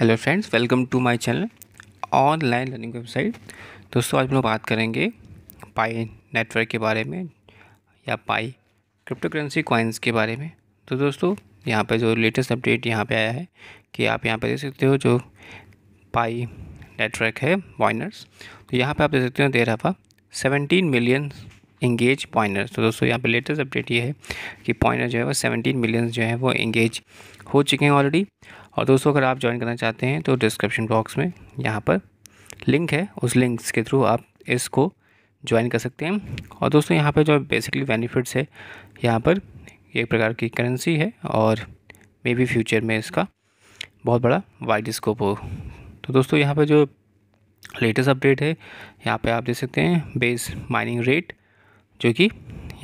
hello friends welcome to my channel online learning website दोस्तों आज हम लोग बात करेंगे पाई नेटवर्क के बारे में या पाई क्रिप्टो करेंसी कॉइन्स के बारे में तो दोस्तों यहाँ पे जो लेटेस्ट अपडेट यहाँ पे आया है कि आप यहाँ पे देख सकते हो जो पाई नेटवर्क है पॉइनर्स तो यहाँ पर आप देख सकते हो दे रहा सेवनटीन मिलियन इंगेज पॉइनर्स तो दोस्तों यहाँ पर लेटेस्ट अपडेट ये है कि पॉइनर जो है वो सेवनटीन मिलियंस जो है वो इंगेज हो चुके हैं ऑलरेडी और दोस्तों अगर आप ज्वाइन करना चाहते हैं तो डिस्क्रिप्शन बॉक्स में यहाँ पर लिंक है उस लिंक्स के थ्रू आप इसको ज्वाइन कर सकते हैं और दोस्तों यहाँ पर जो बेसिकली बेनिफिट्स है यहाँ पर एक प्रकार की करेंसी है और मे बी फ्यूचर में इसका बहुत बड़ा वाइड स्कोप हो तो दोस्तों यहाँ पर जो लेटेस्ट अपडेट है यहाँ पे आप देख सकते हैं बेस माइनिंग रेट जो कि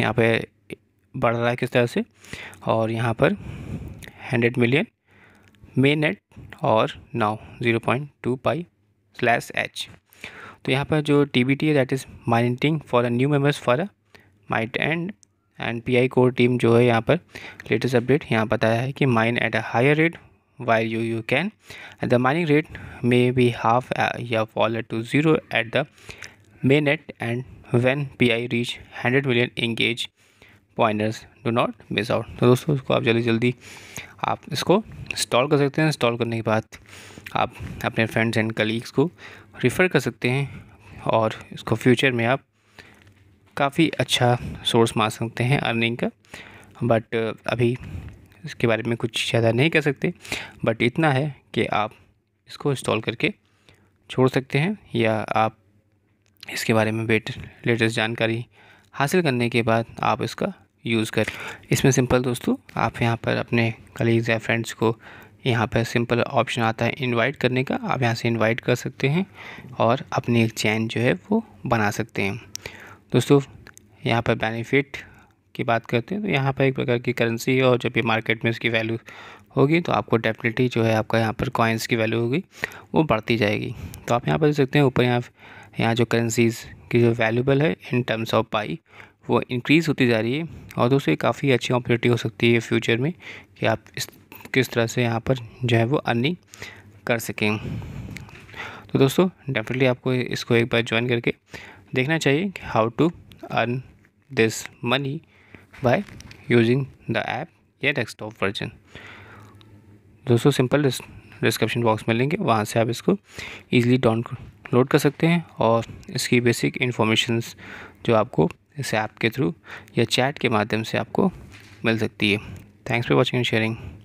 यहाँ पे बढ़ रहा है किस तरह से और यहाँ पर हंड्रेड मिलियन मेन एट और now zero point two pi slash H तो यहाँ पर जो टी बी टी है that is minting for a new members for a might and and P I core team जो है यहाँ पर लेटेस्ट अपडेट यहाँ बताया है कि mine at a higher rate you you you can and the mining rate may be half fall to zero at the mainnet and when P I reach hundred million engage pointers do not miss out तो दोस्तों इसको आप जल्दी जल्दी आप इसको install कर सकते हैं इंस्टॉल करने के बाद आप अपने फ्रेंड्स एंड कलीग्स को रिफ़र कर सकते हैं और इसको फ्यूचर में आप काफ़ी अच्छा सोर्स मान सकते हैं अर्निंग का बट अभी इसके बारे में कुछ ज़्यादा नहीं कर सकते बट इतना है कि आप इसको इंस्टॉल करके छोड़ सकते हैं या आप इसके बारे में बेटर लेटेस्ट जानकारी हासिल करने के बाद आप इसका यूज़ कर इसमें सिंपल दोस्तों आप यहाँ पर अपने कलीग्स या फ्रेंड्स को यहाँ पर सिंपल ऑप्शन आता है इनवाइट करने का आप यहाँ से इनवाइट कर सकते हैं और अपनी एक चैन जो है वो बना सकते हैं दोस्तों यहाँ पर बेनिफिट की बात करते हैं तो यहाँ पर एक प्रकार की करेंसी है और जब भी मार्केट में इसकी वैल्यू होगी तो आपको डेफिनेटली जो है आपका यहाँ पर कॉइन्स की वैल्यू होगी वो बढ़ती जाएगी तो आप यहाँ पर देख सकते हैं ऊपर यहाँ यहाँ जो करेंसीज़ की जो वैल्यूबल है इन टर्म्स ऑफ पाई वो इंक्रीज़ होती जा रही है और दोस्तों काफ़ी अच्छी अपॉर्चुनिटी हो सकती है फ्यूचर में कि आप इस किस तरह से यहाँ पर जो है वो अर्निंग कर सकें तो दोस्तों डेफिनेटली आपको इसको एक बार ज्वाइन करके देखना चाहिए कि how to earn this money by using the app या डेस्कटॉप वर्जन दोस्तों सिंपल डिस्क्रिप्शन बॉक्स में लेंगे वहाँ से आप इसको ईजिली डाउनलोड कर सकते हैं और इसकी बेसिक इन्फॉर्मेशन जो आपको इस ऐप के थ्रू या चैट के माध्यम से आपको मिल सकती है thanks for watching and sharing